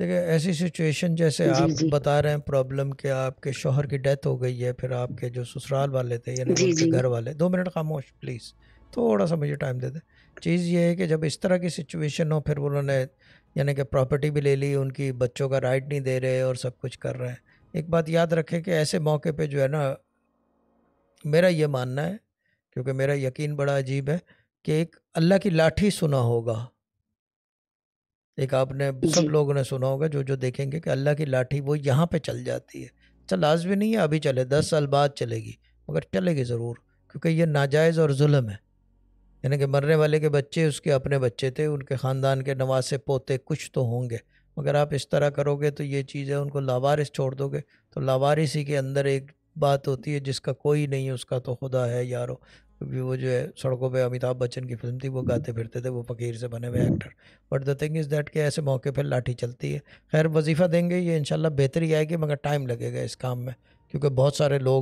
देखिए ऐसी सिचुएशन जैसे जी, आप जी. बता रहे हैं प्रॉब्लम कि आपके शोहर की डेथ हो गई है फिर आपके जो ससुराल वाले थे यानी उनके घर वाले दो मिनट खामोश प्लीज़ थोड़ा सा मुझे टाइम दे दे चीज़ ये है कि जब इस तरह की सिचुएशन हो फिर उन्होंने यानी कि प्रॉपर्टी भी ले ली उनकी बच्चों का राइट नहीं दे रहे और सब कुछ कर रहे हैं एक बात याद रखें कि ऐसे मौके पे जो है ना मेरा ये मानना है क्योंकि मेरा यकीन बड़ा अजीब है कि एक अल्लाह की लाठी सुना होगा एक आपने सब लोगों ने सुना होगा जो जो देखेंगे कि अल्लाह की लाठी वो यहाँ पे चल जाती है चल अच्छा, लाजमी भी नहीं है अभी चले दस साल बाद चलेगी मगर चलेगी ज़रूर क्योंकि ये नाजायज़ और जुल्म है यानी कि मरने वाले के बच्चे उसके अपने बच्चे थे उनके ख़ानदान के नवासे पोते कुछ तो होंगे मगर आप इस तरह करोगे तो ये चीज़ें उनको लावारिस छोड़ दोगे तो लावारिस ही के अंदर एक बात होती है जिसका कोई नहीं है उसका तो खुदा है यारो क्योंकि वो जो है सड़कों पे अमिताभ बच्चन की फिल्म थी वो गाते फिरते थे वो फकीर से बने हुए actor but the thing is that के ऐसे मौके पर लाठी चलती है खैर वजीफ़ा देंगे ये इन बेहतरी आएगी मगर टाइम लगेगा इस काम में क्योंकि बहुत सारे लोग